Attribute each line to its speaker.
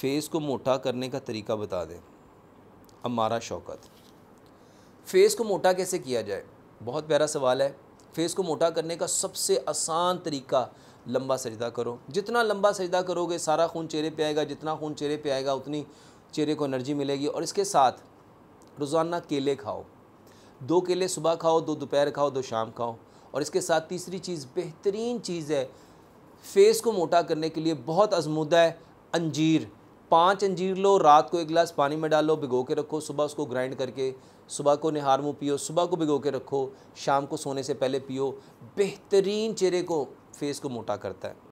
Speaker 1: face को मोटा करने का तरीका बता दें हमारा शौकत फेस को मोटा कैसे किया जाए बहुत प्यारा सवाल है फेस को मोटा करने का सबसे आसान तरीका लंबा सजदा करो जितना लंबा सजदा करोगे सारा खून चेहरे पे आएगा जितना खून चेहरे पे आएगा उतनी चेहरे को एनर्जी मिलेगी और इसके साथ रोज़ाना केले खाओ दो केले सुबह खाओ दो दोपहर खाओ दो शाम खाओ और इसके साथ तीसरी चीज़ बेहतरीन चीज़ है फेस को मोटा करने के लिए बहुत आजमूदा है अंजीर पाँच अंजीर लो रात को एक गिलास पानी में डालो भिगो के रखो सुबह उसको ग्राइंड करके सुबह को निहार मुँह पियो सुबह को भिगो के रखो शाम को सोने से पहले पियो बेहतरीन चेहरे को फेस को मोटा करता है